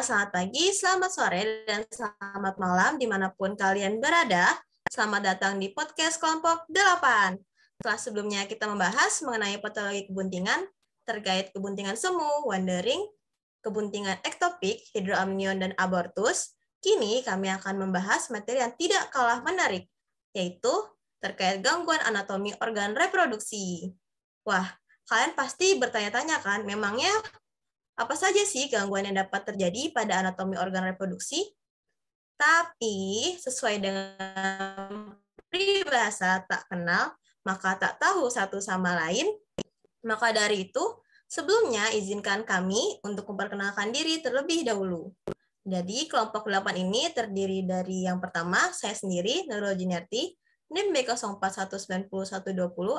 selamat pagi, selamat sore, dan selamat malam dimanapun kalian berada. Selamat datang di podcast kelompok 8. Setelah sebelumnya kita membahas mengenai patologi kebuntingan terkait kebuntingan semu, wandering, kebuntingan ektopik, hidroamnion, dan abortus, kini kami akan membahas materi yang tidak kalah menarik, yaitu terkait gangguan anatomi organ reproduksi. Wah, kalian pasti bertanya-tanya kan, memangnya apa saja sih gangguan yang dapat terjadi pada anatomi organ reproduksi? Tapi sesuai dengan peribahasa tak kenal, maka tak tahu satu sama lain. Maka dari itu, sebelumnya izinkan kami untuk memperkenalkan diri terlebih dahulu. Jadi kelompok 8 ini terdiri dari yang pertama, saya sendiri, Nurul Juniarti, NIM B04190120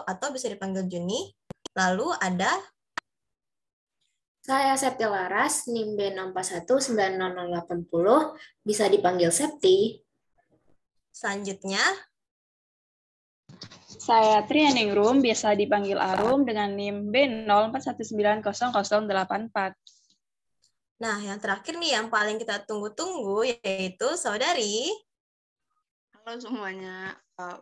atau bisa dipanggil Juni. Lalu ada saya Septi Laras, NIM b 90080, bisa dipanggil Septi. Selanjutnya, saya Trianing Room, biasa dipanggil Arum dengan NIM B041900084. Nah, yang terakhir nih yang paling kita tunggu-tunggu yaitu saudari. Halo semuanya, eh,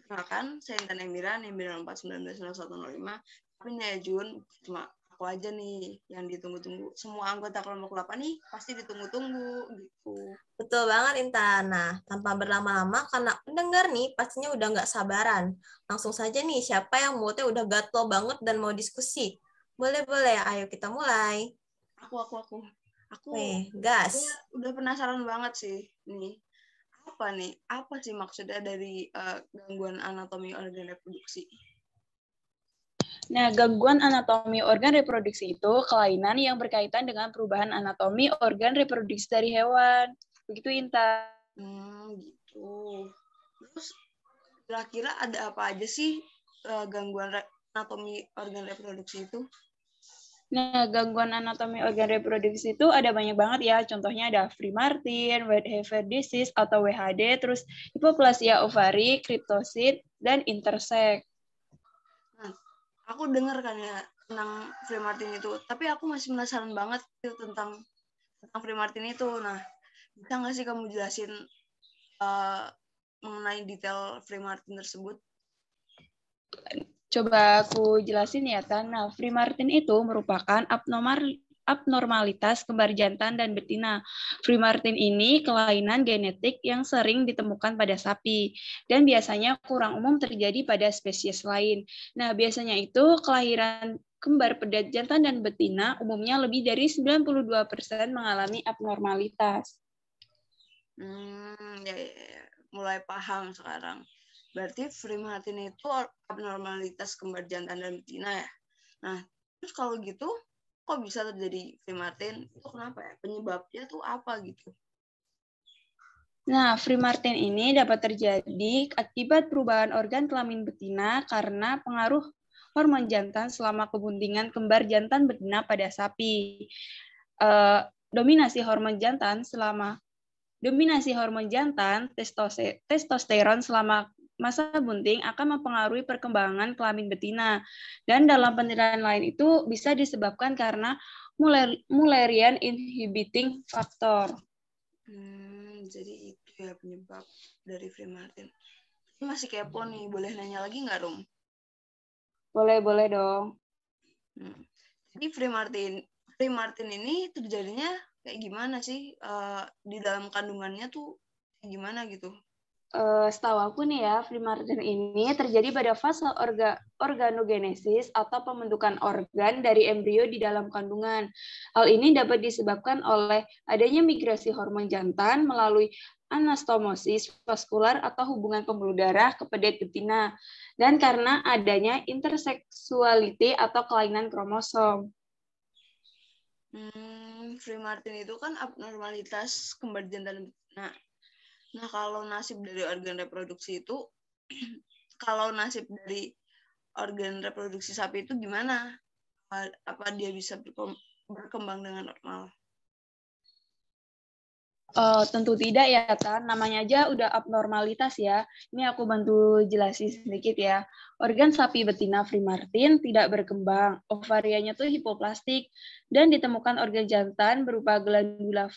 perkenalkan saya Intan Emira, NIM b Tapi Nyai Jun, cuma aku aja nih yang ditunggu-tunggu. Semua anggota kelompok 8 nih pasti ditunggu-tunggu gitu. Betul banget Intan. Nah, tanpa berlama-lama karena pendengar nih pastinya udah nggak sabaran. Langsung saja nih siapa yang moodnya udah gatel banget dan mau diskusi. Boleh-boleh, ayo kita mulai. Aku, aku, aku. Aku nih, gas. Aku udah penasaran banget sih nih. Apa nih? Apa sih maksudnya dari uh, gangguan anatomi organ reproduksi? Nah, gangguan anatomi organ reproduksi itu kelainan yang berkaitan dengan perubahan anatomi organ reproduksi dari hewan. Begitu Intan. Hmm, gitu. Terus kira-kira ada apa aja sih uh, gangguan anatomi organ reproduksi itu? Nah, gangguan anatomi organ reproduksi itu ada banyak banget ya. Contohnya ada Free Martin, heifer disease atau WHD, terus hipoplasia ovari, kriptosit, dan intersek aku dengar kan ya tentang Free Martin itu tapi aku masih penasaran banget itu tentang tentang Free Martin itu nah bisa nggak sih kamu jelasin uh, mengenai detail Free Martin tersebut coba aku jelasin ya Tan nah Free Martin itu merupakan abnormal abnormalitas kembar jantan dan betina. Free Martin ini kelainan genetik yang sering ditemukan pada sapi dan biasanya kurang umum terjadi pada spesies lain. Nah, biasanya itu kelahiran kembar pedat jantan dan betina umumnya lebih dari 92% mengalami abnormalitas. Hmm, ya, ya, ya. mulai paham sekarang. Berarti free Martin itu abnormalitas kembar jantan dan betina ya. Nah, terus kalau gitu kok bisa terjadi free Martin hmm. itu kenapa ya penyebabnya tuh apa gitu Nah, free Martin ini dapat terjadi akibat perubahan organ kelamin betina karena pengaruh hormon jantan selama kebuntingan kembar jantan betina pada sapi. E, dominasi hormon jantan selama dominasi hormon jantan testosteron selama masa bunting akan mempengaruhi perkembangan kelamin betina. Dan dalam penilaian lain itu bisa disebabkan karena mulerian inhibiting faktor Hmm, jadi itu ya penyebab dari Free Martin. Ini masih kepo nih, boleh nanya lagi nggak, Rum? Boleh, boleh dong. Hmm. Jadi Free Martin, Free Martin ini terjadinya kayak gimana sih uh, di dalam kandungannya tuh gimana gitu? uh, setahu aku nih ya, flea ini terjadi pada fase orga, organogenesis atau pembentukan organ dari embrio di dalam kandungan. Hal ini dapat disebabkan oleh adanya migrasi hormon jantan melalui anastomosis vaskular atau hubungan pembuluh darah kepada betina dan karena adanya interseksualiti atau kelainan kromosom. Hmm, Free Martin itu kan abnormalitas kembar jantan betina. Nah, kalau nasib dari organ reproduksi itu, kalau nasib dari organ reproduksi sapi itu gimana? Apa, dia bisa berkembang dengan normal? Uh, tentu tidak ya kan namanya aja udah abnormalitas ya. Ini aku bantu jelasin sedikit ya. Organ sapi betina Free Martin tidak berkembang, ovarianya tuh hipoplastik, dan ditemukan organ jantan berupa glandula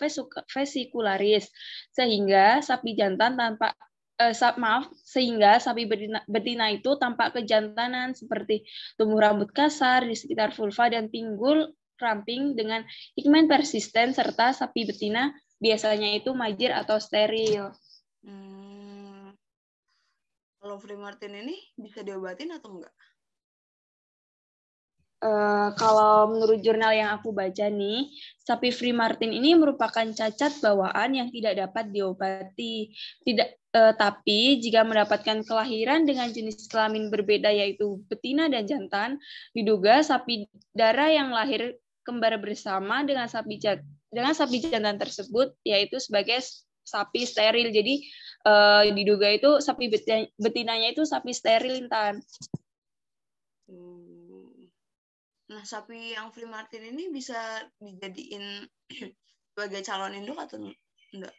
vesikularis, sehingga sapi jantan tanpa uh, eh, sab, maaf, sehingga sapi betina, betina itu tampak kejantanan seperti tumbuh rambut kasar di sekitar vulva dan pinggul ramping dengan pigmen persisten serta sapi betina biasanya itu majir atau steril. Hmm. Kalau free Martin ini bisa diobatin atau enggak? Uh, kalau menurut jurnal yang aku baca nih, sapi free martin ini merupakan cacat bawaan yang tidak dapat diobati. Tidak uh, tapi jika mendapatkan kelahiran dengan jenis kelamin berbeda yaitu betina dan jantan, diduga sapi darah yang lahir kembar bersama dengan sapi dengan sapi jantan tersebut yaitu sebagai sapi steril. Jadi uh, diduga itu sapi betinanya itu sapi steril intan. Hmm. Nah, sapi yang free martin ini bisa dijadiin sebagai calon induk atau enggak?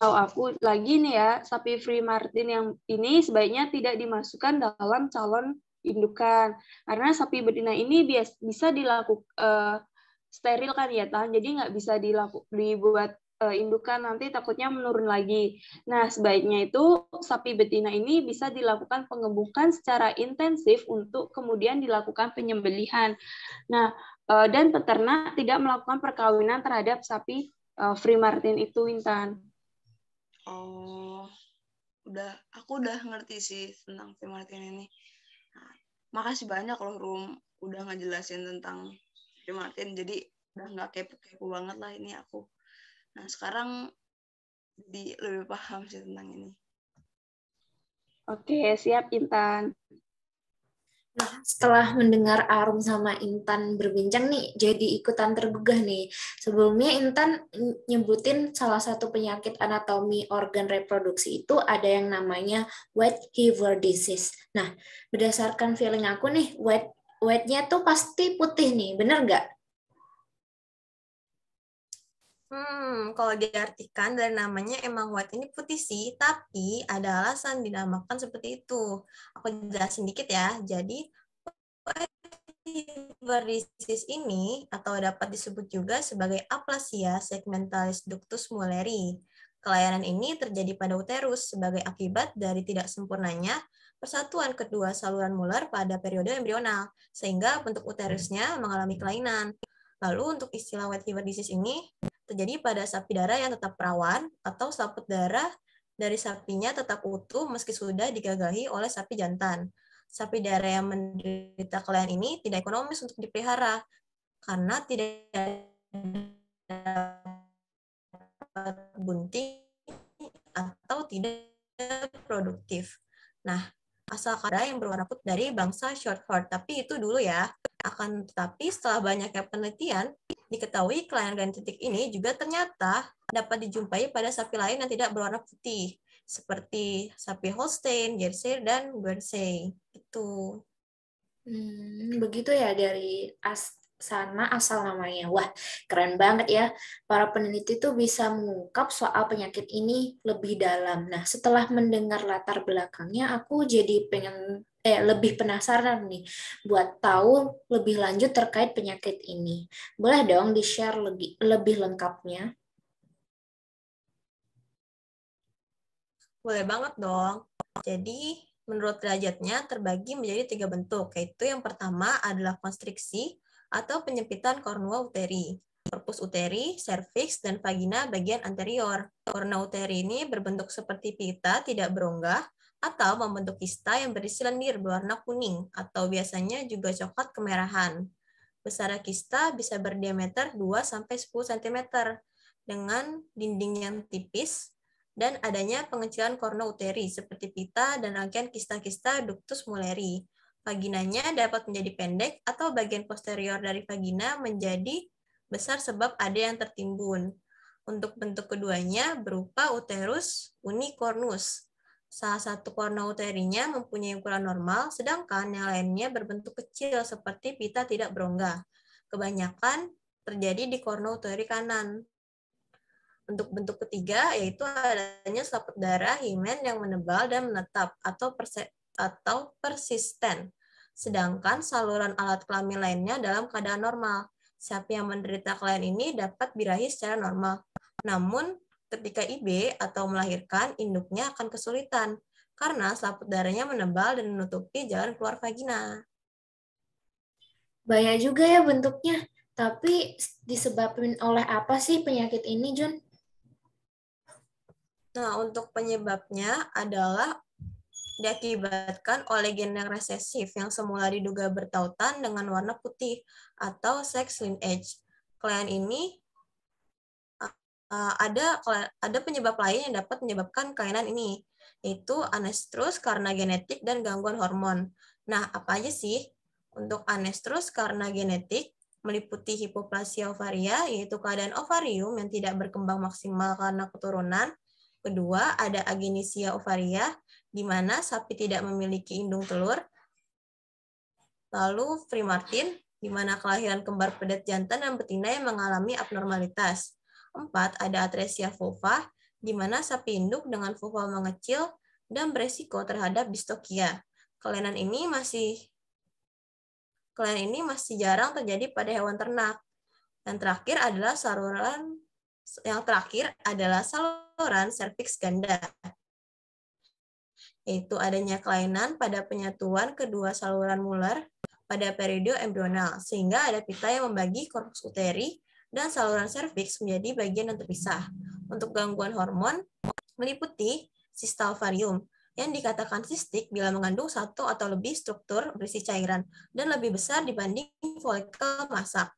Tahu aku lagi nih ya, sapi free martin yang ini sebaiknya tidak dimasukkan dalam calon indukan karena sapi betina ini bias, bisa dilakukan uh, eh, steril kan ya tahan jadi nggak bisa dilaku, dibuat eh, indukan nanti takutnya menurun lagi. Nah, sebaiknya itu sapi betina ini bisa dilakukan pengembukan secara intensif untuk kemudian dilakukan penyembelihan. Nah, eh, dan peternak tidak melakukan perkawinan terhadap sapi eh, free martin itu Intan. Oh, udah aku udah ngerti sih tentang free martin ini. Nah, makasih banyak loh Rum udah ngejelasin tentang di jadi udah nggak kepo kepo banget lah ini aku nah sekarang di lebih paham sih tentang ini oke siap Intan Nah, setelah mendengar Arum sama Intan berbincang nih, jadi ikutan tergugah nih. Sebelumnya Intan nyebutin salah satu penyakit anatomi organ reproduksi itu ada yang namanya white heaver disease. Nah, berdasarkan feeling aku nih, white white-nya tuh pasti putih nih, bener nggak? Hmm, kalau diartikan dari namanya emang white ini putih sih, tapi ada alasan dinamakan seperti itu. Aku jelasin dikit ya. Jadi, white disease ini atau dapat disebut juga sebagai aplasia segmentalis ductus muleri. Kelayanan ini terjadi pada uterus sebagai akibat dari tidak sempurnanya persatuan kedua saluran molar pada periode embrional, sehingga bentuk uterusnya mengalami kelainan. Lalu untuk istilah wet liver disease ini terjadi pada sapi darah yang tetap perawan atau selaput darah dari sapinya tetap utuh meski sudah digagahi oleh sapi jantan. Sapi darah yang menderita kelainan ini tidak ekonomis untuk dipelihara karena tidak bunting atau tidak produktif. Nah, asal kata yang berwarna putih dari bangsa short Shorthorn. Tapi itu dulu ya. Akan tetapi setelah banyaknya penelitian, diketahui kelainan genetik ini juga ternyata dapat dijumpai pada sapi lain yang tidak berwarna putih, seperti sapi Holstein, Jersey, dan Guernsey. Itu. Hmm, begitu ya dari as sana asal namanya. Wah, keren banget ya. Para peneliti itu bisa mengungkap soal penyakit ini lebih dalam. Nah, setelah mendengar latar belakangnya, aku jadi pengen eh lebih penasaran nih buat tahu lebih lanjut terkait penyakit ini. Boleh dong di-share lebih, lebih lengkapnya? Boleh banget dong. Jadi, menurut derajatnya terbagi menjadi tiga bentuk, yaitu yang pertama adalah konstriksi, atau penyempitan kornua uteri, korpus uteri, serviks, dan vagina bagian anterior. Kornea uteri ini berbentuk seperti pita tidak berongga atau membentuk kista yang berisi lendir berwarna kuning atau biasanya juga coklat kemerahan. Besar kista bisa berdiameter 2-10 cm dengan dinding yang tipis dan adanya pengecilan kornea uteri seperti pita dan rangkaian kista-kista ductus muleri vaginanya dapat menjadi pendek atau bagian posterior dari vagina menjadi besar sebab ada yang tertimbun. Untuk bentuk keduanya berupa uterus unicornus. Salah satu korna uterinya mempunyai ukuran normal, sedangkan yang lainnya berbentuk kecil seperti pita tidak berongga. Kebanyakan terjadi di korna uteri kanan. Untuk bentuk ketiga yaitu adanya selaput darah himen yang menebal dan menetap atau atau persisten. Sedangkan saluran alat kelamin lainnya dalam keadaan normal. Sapi yang menderita kelainan ini dapat birahi secara normal. Namun, ketika IB atau melahirkan, induknya akan kesulitan karena selaput darahnya menebal dan menutupi jalan keluar vagina. Banyak juga ya bentuknya, tapi disebabkan oleh apa sih penyakit ini, Jun? Nah, untuk penyebabnya adalah diakibatkan oleh gen yang resesif yang semula diduga bertautan dengan warna putih atau sex lineage. klien ini eh, ada ada penyebab lain yang dapat menyebabkan kelainan ini, yaitu anestrus karena genetik dan gangguan hormon. Nah, apa aja sih? Untuk anestrus karena genetik meliputi hipoplasia ovaria, yaitu keadaan ovarium yang tidak berkembang maksimal karena keturunan. Kedua, ada agenesia ovaria, di mana sapi tidak memiliki indung telur. Lalu primartin, di mana kelahiran kembar pedet jantan dan betina yang mengalami abnormalitas. Empat, ada atresia vulva, di mana sapi induk dengan vulva mengecil dan beresiko terhadap distokia. Kelainan ini masih kelainan ini masih jarang terjadi pada hewan ternak. Dan terakhir adalah saluran yang terakhir adalah saluran serviks ganda yaitu adanya kelainan pada penyatuan kedua saluran mular pada periode embrional, sehingga ada pita yang membagi korpus uteri dan saluran serviks menjadi bagian yang terpisah. Untuk gangguan hormon, meliputi sistal yang dikatakan sistik bila mengandung satu atau lebih struktur berisi cairan dan lebih besar dibanding folikel masak.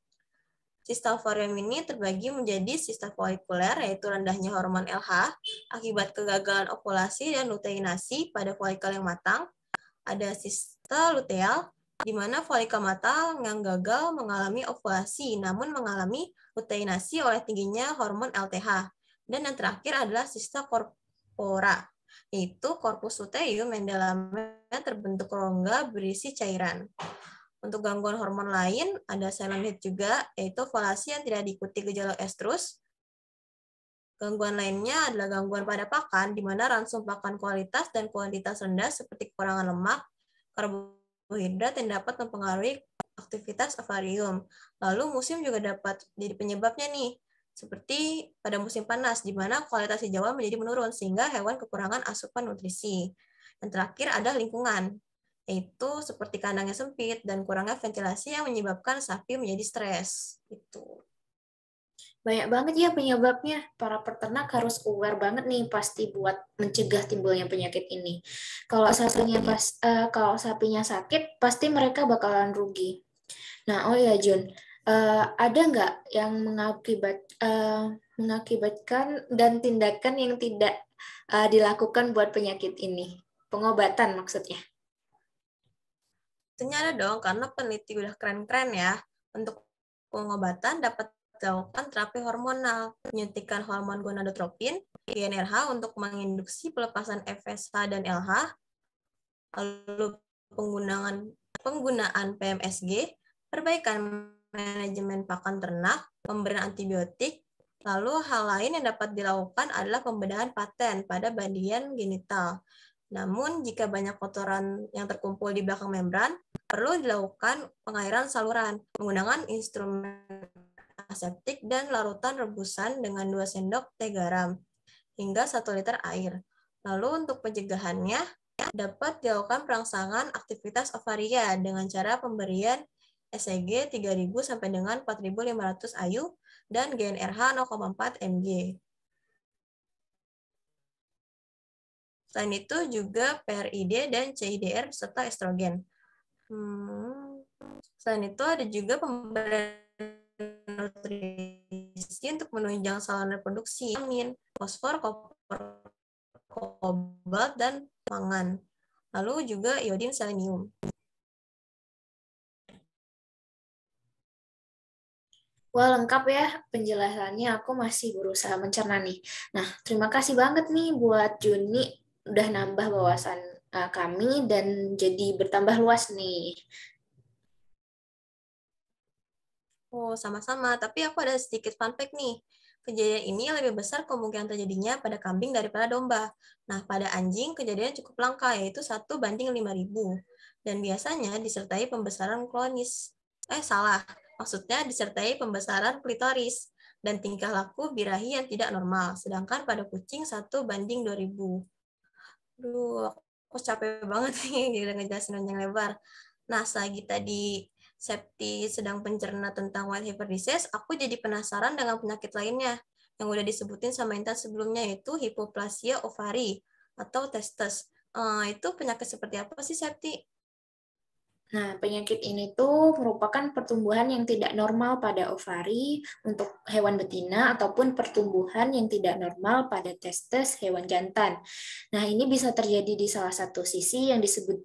Sistoforium ini terbagi menjadi sistem folikuler, yaitu rendahnya hormon LH akibat kegagalan okulasi dan luteinasi pada folikel yang matang. Ada sistem luteal di mana folikel matang yang gagal mengalami okulasi namun mengalami luteinasi oleh tingginya hormon LTH. Dan yang terakhir adalah sistem corpora yaitu korpus luteum yang dalamnya terbentuk rongga berisi cairan. Untuk gangguan hormon lain, ada silent hit juga, yaitu falasi yang tidak diikuti gejala estrus. Gangguan lainnya adalah gangguan pada pakan, di mana ransum pakan kualitas dan kuantitas rendah seperti kekurangan lemak, karbohidrat yang dapat mempengaruhi aktivitas ovarium. Lalu musim juga dapat jadi penyebabnya nih, seperti pada musim panas, di mana kualitas hijau menjadi menurun, sehingga hewan kekurangan asupan nutrisi. Dan terakhir ada lingkungan yaitu seperti kandangnya sempit dan kurangnya ventilasi yang menyebabkan sapi menjadi stres. Itu. Banyak banget ya penyebabnya. Para peternak harus aware banget nih pasti buat mencegah timbulnya penyakit ini. Kalau sapinya pas uh, kalau sapinya sakit pasti mereka bakalan rugi. Nah, oh ya Jun, uh, ada nggak yang mengakibat uh, mengakibatkan dan tindakan yang tidak uh, dilakukan buat penyakit ini? Pengobatan maksudnya? Ternyata ada dong, karena peneliti udah keren-keren ya. Untuk pengobatan dapat dilakukan terapi hormonal, penyuntikan hormon gonadotropin, GnRH untuk menginduksi pelepasan FSH dan LH, lalu penggunaan penggunaan PMSG, perbaikan manajemen pakan ternak, pemberian antibiotik, lalu hal lain yang dapat dilakukan adalah pembedahan paten pada bagian genital. Namun, jika banyak kotoran yang terkumpul di belakang membran, perlu dilakukan pengairan saluran menggunakan instrumen aseptik dan larutan rebusan dengan 2 sendok teh garam hingga 1 liter air. Lalu untuk pencegahannya, dapat dilakukan perangsangan aktivitas ovaria dengan cara pemberian SEG 3000 sampai dengan 4500 IU dan GnRH 0,4 mg. Selain itu juga PRID dan CIDR serta estrogen. Hmm. Selain itu ada juga pemberian nutrisi untuk menunjang saluran reproduksi, vitamin, fosfor, koper, kobalt, dan pangan. Lalu juga iodin selenium. Wah lengkap ya penjelasannya, aku masih berusaha mencerna nih. Nah, terima kasih banget nih buat Juni udah nambah wawasan Eh, kami dan jadi bertambah luas nih. Oh, sama-sama. Tapi aku ada sedikit fun fact nih. Kejadian ini lebih besar kemungkinan terjadinya pada kambing daripada domba. Nah, pada anjing kejadiannya cukup langka, yaitu 1 banding 5000 Dan biasanya disertai pembesaran klonis. Eh, salah. Maksudnya disertai pembesaran klitoris dan tingkah laku birahi yang tidak normal. Sedangkan pada kucing 1 banding 2000. Duh, oh capek banget nih ngejelasin yang lebar nah selagi tadi Septi sedang pencerna tentang white hyper disease, aku jadi penasaran dengan penyakit lainnya yang udah disebutin sama Intan sebelumnya yaitu hipoplasia ovari atau testes. Uh, itu penyakit seperti apa sih Septi? Nah, penyakit ini tuh merupakan pertumbuhan yang tidak normal pada ovari untuk hewan betina ataupun pertumbuhan yang tidak normal pada testes hewan jantan. Nah, ini bisa terjadi di salah satu sisi yang disebut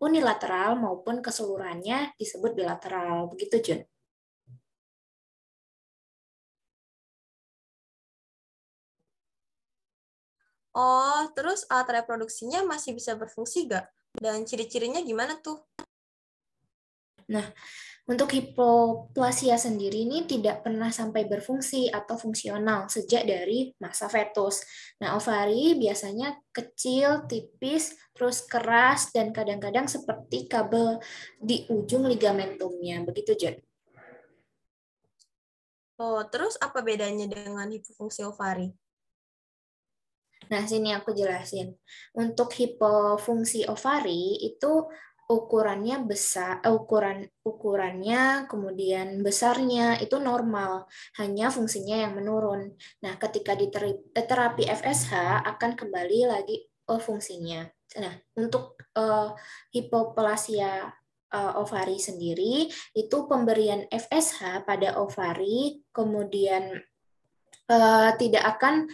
unilateral maupun keseluruhannya disebut bilateral. Begitu, Jun. Oh, terus alat reproduksinya masih bisa berfungsi nggak? dan ciri-cirinya gimana tuh? Nah, untuk hipoplasia sendiri ini tidak pernah sampai berfungsi atau fungsional sejak dari masa fetus. Nah, ovari biasanya kecil, tipis, terus keras, dan kadang-kadang seperti kabel di ujung ligamentumnya. Begitu, Jod. Oh, terus apa bedanya dengan hipofungsi ovari? Nah, sini aku jelasin. Untuk hipofungsi ovari itu ukurannya besar eh, ukuran ukurannya kemudian besarnya itu normal hanya fungsinya yang menurun nah ketika di eh, terapi FSH akan kembali lagi uh, fungsinya nah untuk uh, hipoplasia uh, ovari sendiri itu pemberian FSH pada ovari kemudian uh, tidak akan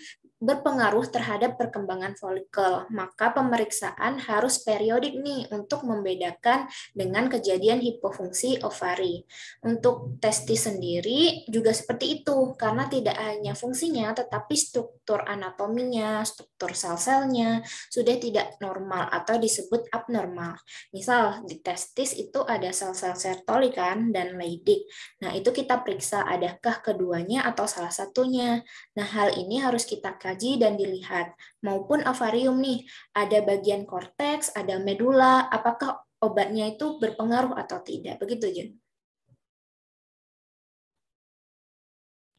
berpengaruh terhadap perkembangan folikel. Maka pemeriksaan harus periodik nih untuk membedakan dengan kejadian hipofungsi ovari. Untuk testis sendiri juga seperti itu karena tidak hanya fungsinya tetapi struktur anatominya, struktur sel-selnya sudah tidak normal atau disebut abnormal. Misal di testis itu ada sel-sel sertolikan dan Leydig. Nah, itu kita periksa adakah keduanya atau salah satunya. Nah, hal ini harus kita dikaji dan dilihat, maupun ovarium nih, ada bagian korteks, ada medula, apakah obatnya itu berpengaruh atau tidak. Begitu, Jun.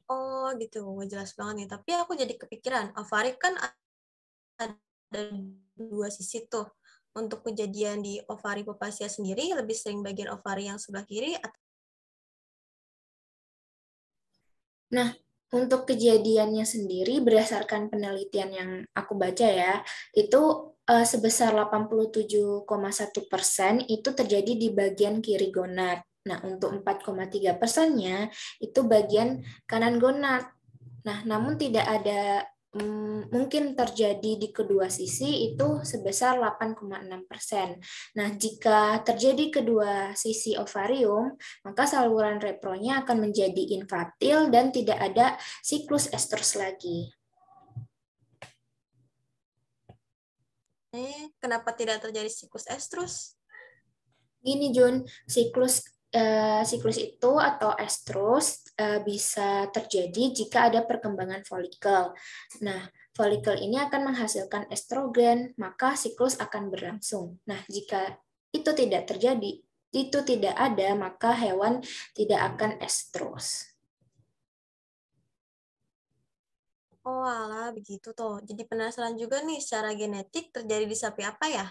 Oh gitu, jelas banget nih. Tapi aku jadi kepikiran, ovari kan ada dua sisi tuh. Untuk kejadian di ovari papasia sendiri, lebih sering bagian ovari yang sebelah kiri atau Nah, untuk kejadiannya sendiri berdasarkan penelitian yang aku baca ya, itu uh, sebesar 87,1 persen itu terjadi di bagian kiri gonad. Nah, untuk 4,3 persennya itu bagian kanan gonad. Nah, namun tidak ada Hmm, mungkin terjadi di kedua sisi itu sebesar 8,6 persen. Nah, jika terjadi kedua sisi ovarium, maka saluran repronya akan menjadi infatil dan tidak ada siklus estrus lagi. Eh, kenapa tidak terjadi siklus estrus? Gini Jun, siklus Eh, siklus itu atau estrus eh, bisa terjadi jika ada perkembangan folikel. Nah, folikel ini akan menghasilkan estrogen, maka siklus akan berlangsung. Nah, jika itu tidak terjadi, itu tidak ada, maka hewan tidak akan estrus. Oh ala, begitu toh. Jadi penasaran juga nih secara genetik terjadi di sapi apa ya?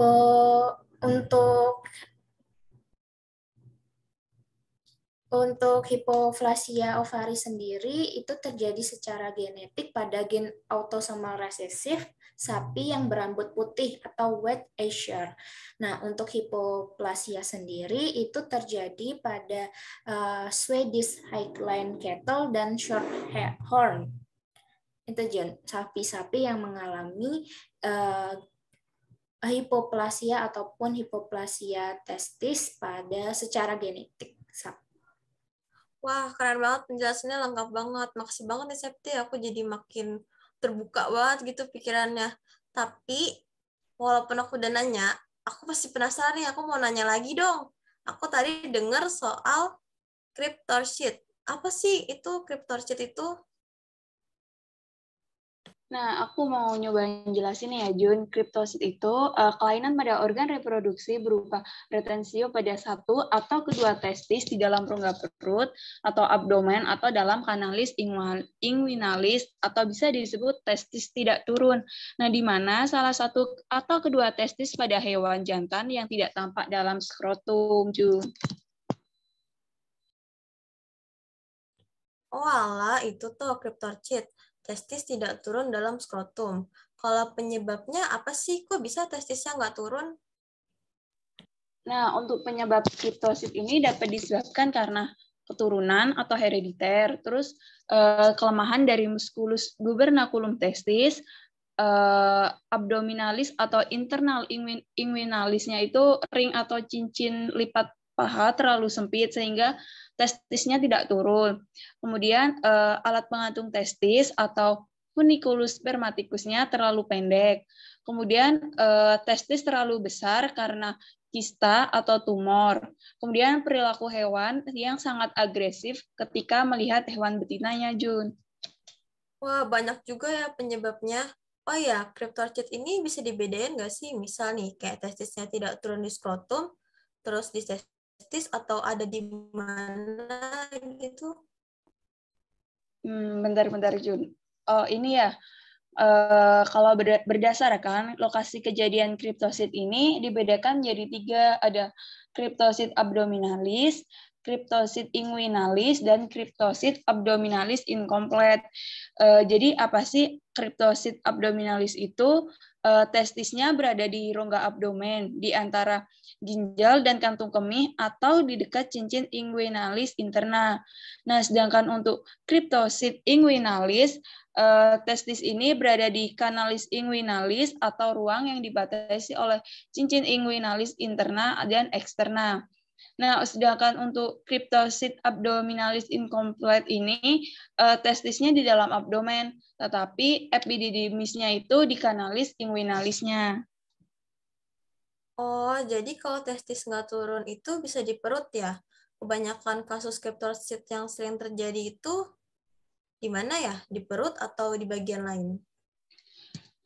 Oh, untuk untuk hipoflasia ovari sendiri itu terjadi secara genetik pada gen autosomal resesif sapi yang berambut putih atau white asher. Nah, untuk hipoplasia sendiri itu terjadi pada uh, Swedish Highland cattle dan short horn. Itu sapi-sapi yang mengalami uh, Eh, hipoplasia ataupun hipoplasia testis pada secara genetik. Wah, keren banget penjelasannya lengkap banget. Makasih banget nih Septi, aku jadi makin terbuka banget gitu pikirannya. Tapi walaupun aku udah nanya, aku pasti penasaran nih, aku mau nanya lagi dong. Aku tadi dengar soal cryptorchid. Apa sih itu cryptorchid itu? Nah, aku mau nyoba jelasin ya, Jun. Kriptosit itu uh, kelainan pada organ reproduksi berupa retensio pada satu atau kedua testis di dalam rongga perut atau abdomen atau dalam kanalis inguinalis atau bisa disebut testis tidak turun. Nah, di mana salah satu atau kedua testis pada hewan jantan yang tidak tampak dalam skrotum, Jun. Oh, ala, itu tuh kriptosit testis tidak turun dalam skrotum. Kalau penyebabnya apa sih? Kok bisa testisnya nggak turun? Nah, untuk penyebab kriptosit ini dapat disebabkan karena keturunan atau herediter, terus eh, kelemahan dari musculus gubernaculum testis, eh, abdominalis atau internal inguinalisnya itu ring atau cincin lipat paha terlalu sempit sehingga testisnya tidak turun. Kemudian uh, alat pengantung testis atau funiculus spermaticusnya terlalu pendek. Kemudian uh, testis terlalu besar karena kista atau tumor. Kemudian perilaku hewan yang sangat agresif ketika melihat hewan betinanya, Jun. Wah, banyak juga ya penyebabnya. Oh ya, cryptorchid ini bisa dibedain nggak sih? Misal nih, kayak testisnya tidak turun di skrotum, terus di justice atau ada di mana gitu? Hmm, bentar-bentar Jun. Oh ini ya, uh, kalau berdasarkan lokasi kejadian kriptosit ini dibedakan jadi tiga, ada kriptosit abdominalis, kriptosit inguinalis, dan kriptosit abdominalis incomplete. Uh, jadi apa sih kriptosit abdominalis itu? uh, testisnya berada di rongga abdomen, di antara ginjal dan kantung kemih atau di dekat cincin inguinalis interna. Nah, sedangkan untuk kriptosit inguinalis, uh, testis ini berada di kanalis inguinalis atau ruang yang dibatasi oleh cincin inguinalis interna dan eksternal. Nah, sedangkan untuk cryptosit abdominalis incomplete ini uh, testisnya di dalam abdomen, tetapi epididymisnya itu di kanalis inguinalisnya. Oh, jadi kalau testis nggak turun itu bisa di perut ya? Kebanyakan kasus kriptosit yang sering terjadi itu di mana ya? Di perut atau di bagian lain?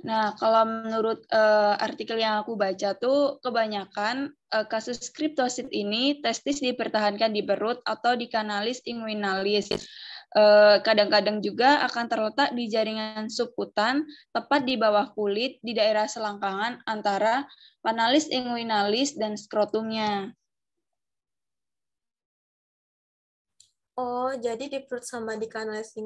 Nah, kalau menurut uh, artikel yang aku baca tuh kebanyakan Eh, kasus kriptosit ini, testis dipertahankan di perut atau di kanalis inguinalis. Eh, kadang-kadang juga akan terletak di jaringan subkutan, tepat di bawah kulit, di daerah selangkangan antara kanalis inguinalis dan skrotumnya. Oh, jadi di perut sama di kanalis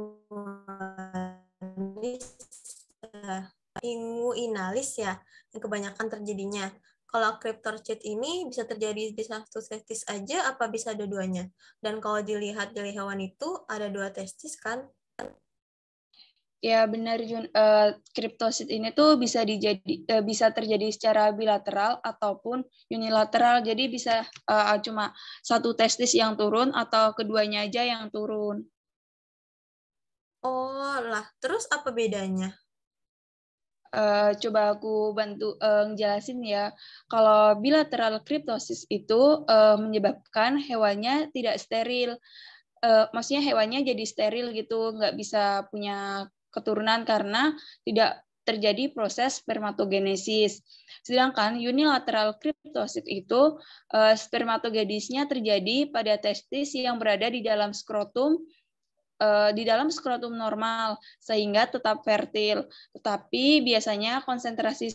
inguinalis eh, ya, yang kebanyakan terjadinya. Kalau crypto cheat ini bisa terjadi di satu testis aja apa bisa dua-duanya? Dan kalau dilihat dari hewan itu ada dua testis kan? Ya benar Jun, uh, eh, kriptosit ini tuh bisa dijadi uh, bisa terjadi secara bilateral ataupun unilateral. Jadi bisa uh, cuma satu testis yang turun atau keduanya aja yang turun. Oh lah, terus apa bedanya? uh, coba aku bantu uh, eh, jelasin ya. Kalau bilateral kriptosis itu uh, menyebabkan hewannya tidak steril. Uh, maksudnya hewannya jadi steril gitu, nggak bisa punya keturunan karena tidak terjadi proses spermatogenesis. Sedangkan unilateral kriptosis itu uh, spermatogenesisnya terjadi pada testis yang berada di dalam skrotum Eh, di dalam skrotum normal sehingga tetap fertil. Tetapi biasanya konsentrasi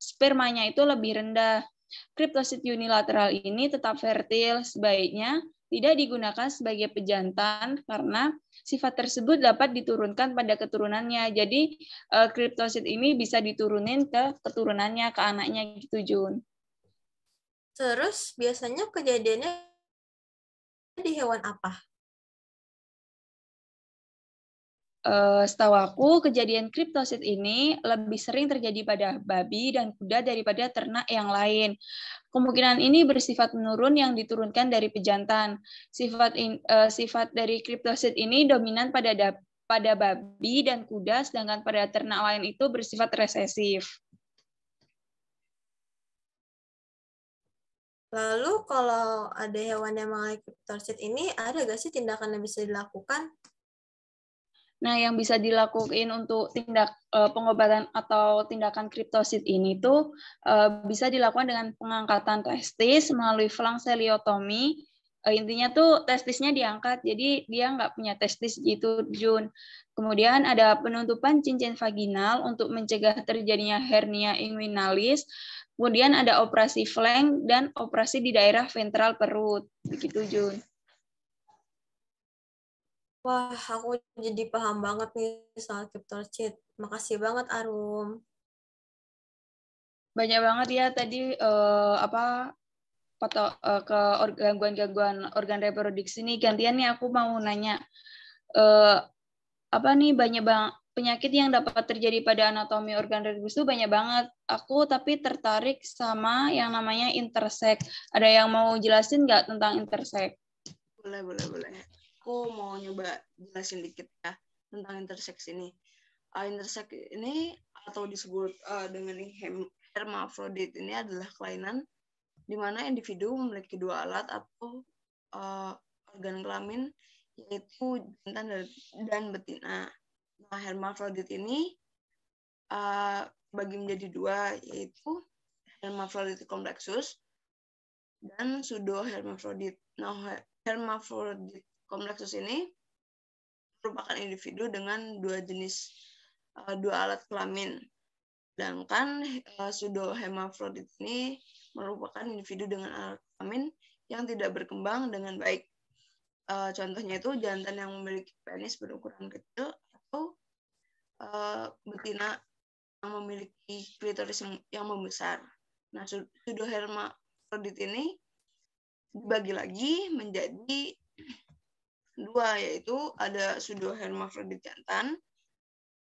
spermanya itu lebih rendah. Kriptosit unilateral ini tetap fertil, sebaiknya tidak digunakan sebagai pejantan karena sifat tersebut dapat diturunkan pada keturunannya. Jadi eh, kriptosit ini bisa diturunin ke keturunannya ke anaknya gitu Jun. Terus biasanya kejadiannya di hewan apa? Eh, setahu aku kejadian kriptosit ini lebih sering terjadi pada babi dan kuda daripada ternak yang lain. Kemungkinan ini bersifat menurun yang diturunkan dari pejantan. Sifat in, uh, sifat dari kriptosit ini dominan pada da, pada babi dan kuda sedangkan pada ternak lain itu bersifat resesif. Lalu kalau ada hewan yang mengalami kriptosit ini, ada gak sih tindakan yang bisa dilakukan? Nah, yang bisa dilakukan untuk tindak uh, pengobatan atau tindakan kriptosit ini tuh uh, bisa dilakukan dengan pengangkatan testis melalui flankseliotomi. Uh, eh, intinya tuh testisnya diangkat, jadi dia nggak punya testis gitu, Jun. Kemudian ada penutupan cincin vaginal untuk mencegah terjadinya hernia inguinalis. Kemudian ada operasi flank dan operasi di daerah ventral perut. Begitu, Jun. Wah, aku jadi paham banget nih soal crypto cheat. Makasih banget Arum. Banyak banget ya tadi uh, apa foto uh, ke gangguan-gangguan organ reproduksi nih. Gantian nih aku mau nanya uh, apa nih banyak bang penyakit yang dapat terjadi pada anatomi organ reproduksi itu banyak banget. Aku tapi tertarik sama yang namanya intersek. Ada yang mau jelasin nggak tentang intersek? Boleh, boleh, boleh aku mau nyoba jelasin dikit ya tentang intersex ini. Uh, intersex ini atau disebut uh, dengan hermafrodit ini adalah kelainan di mana individu memiliki dua alat atau uh, organ kelamin yaitu jantan dan betina. Nah, hermafrodit ini uh, bagi menjadi dua yaitu hermafrodit kompleksus dan sudo hermafrodit. Nah, hermafrodit kompleksus ini merupakan individu dengan dua jenis eh, dua alat kelamin. Sedangkan eh, pseudohemafrodit ini merupakan individu dengan alat kelamin yang tidak berkembang dengan baik. Eh, contohnya itu jantan yang memiliki penis berukuran kecil atau betina yang memiliki klitoris yang membesar. Nah, pseudohermafrodit ini dibagi lagi menjadi Dua, yaitu ada sudo hermafrodit jantan,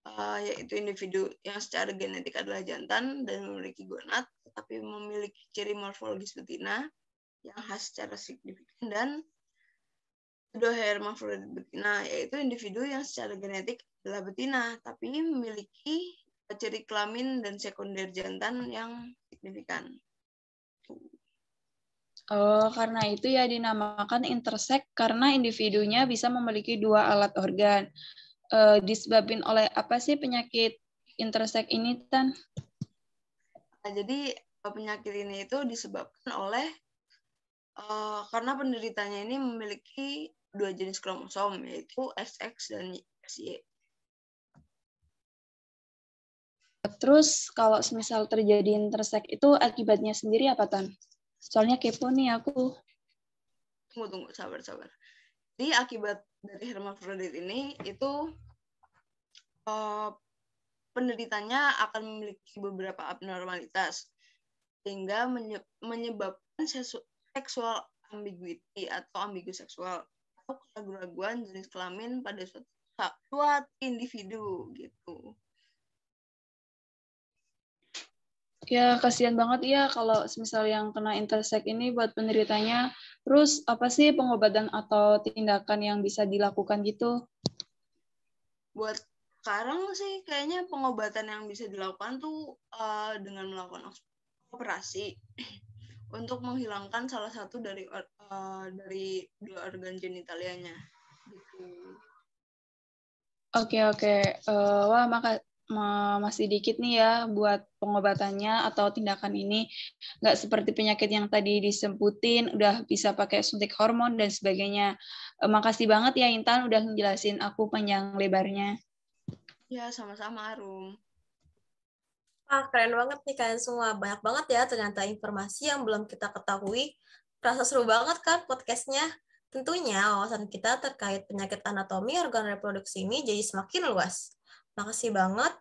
uh, yaitu individu yang secara genetik adalah jantan dan memiliki gonad, tapi memiliki ciri morfologis betina yang khas secara signifikan dan sudo hermafrodit betina, yaitu individu yang secara genetik adalah betina, tapi memiliki ciri kelamin dan sekunder jantan yang signifikan. Oh, karena itu ya dinamakan intersek karena individunya bisa memiliki dua alat organ. Uh, disebabin oleh apa sih penyakit intersek ini, Tan? Nah, jadi eh, penyakit ini itu disebabkan oleh uh, karena penderitanya ini memiliki dua jenis kromosom yaitu XX dan XY. Terus kalau semisal terjadi intersek itu akibatnya sendiri apa, Tan? Soalnya kepo nih aku. Tunggu, tunggu, sabar, sabar. Jadi akibat dari hermafrodit ini itu uh, eh, penderitanya akan memiliki beberapa abnormalitas sehingga menyebabkan seksual ambiguity atau ambigu seksual atau keraguan jenis kelamin pada suatu, suatu individu gitu. Ya, kasihan banget ya kalau misal yang kena intersek ini buat penderitanya. Terus, apa sih pengobatan atau tindakan yang bisa dilakukan gitu? Buat sekarang sih kayaknya pengobatan yang bisa dilakukan tuh uh, dengan melakukan operasi untuk menghilangkan salah satu dari uh, dari dua organ genitalianya. Gitu. Oke okay, oke, okay. uh, eh, wah maka masih dikit nih ya buat pengobatannya atau tindakan ini nggak seperti penyakit yang tadi disebutin udah bisa pakai suntik hormon dan sebagainya eh, makasih banget ya Intan udah ngejelasin aku panjang lebarnya ya sama-sama Arum Ah keren banget nih kalian semua. Banyak banget ya ternyata informasi yang belum kita ketahui. Rasa seru banget kan podcastnya? Tentunya wawasan kita terkait penyakit anatomi organ reproduksi ini jadi semakin luas. Makasih banget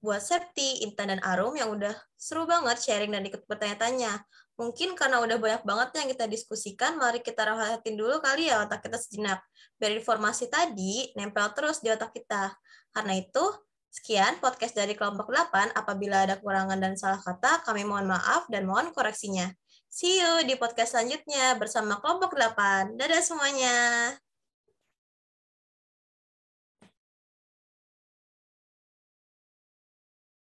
buat Septi, Intan, dan Arum yang udah seru banget sharing dan ikut bertanya-tanya. Mungkin karena udah banyak banget yang kita diskusikan, mari kita rahatin dulu kali ya otak kita sejenak. Biar informasi tadi nempel terus di otak kita. Karena itu, sekian podcast dari kelompok 8. Apabila ada kekurangan dan salah kata, kami mohon maaf dan mohon koreksinya. See you di podcast selanjutnya bersama kelompok 8. Dadah semuanya.